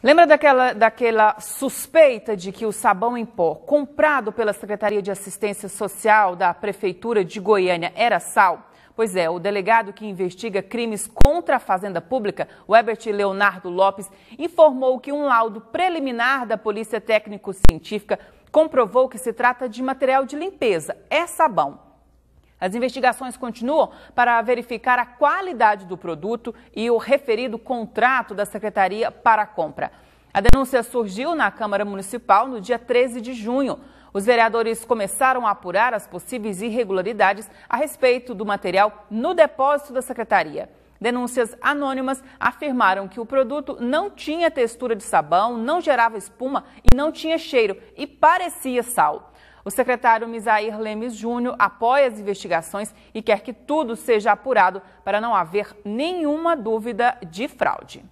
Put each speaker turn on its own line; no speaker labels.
Lembra daquela, daquela suspeita de que o sabão em pó comprado pela Secretaria de Assistência Social da Prefeitura de Goiânia era sal? Pois é, o delegado que investiga crimes contra a Fazenda Pública, Webert Leonardo Lopes, informou que um laudo preliminar da Polícia Técnico-Científica comprovou que se trata de material de limpeza, é sabão. As investigações continuam para verificar a qualidade do produto e o referido contrato da secretaria para a compra. A denúncia surgiu na Câmara Municipal no dia 13 de junho. Os vereadores começaram a apurar as possíveis irregularidades a respeito do material no depósito da secretaria. Denúncias anônimas afirmaram que o produto não tinha textura de sabão, não gerava espuma e não tinha cheiro e parecia sal. O secretário Misair Lemes Júnior apoia as investigações e quer que tudo seja apurado para não haver nenhuma dúvida de fraude.